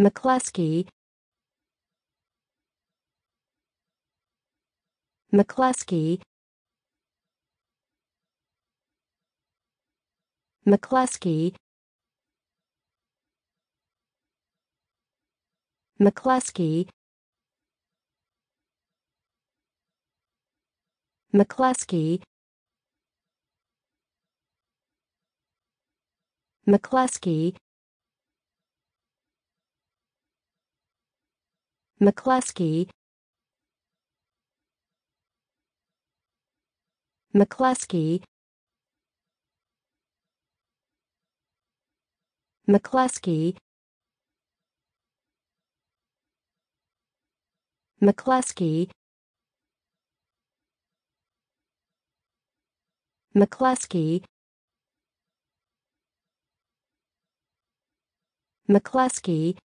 McCluskey McCluskey McCluskey McCluskey McCluskey McCluskey McCluskey McCluskey McCluskey McCluskey McCluskey McCluskey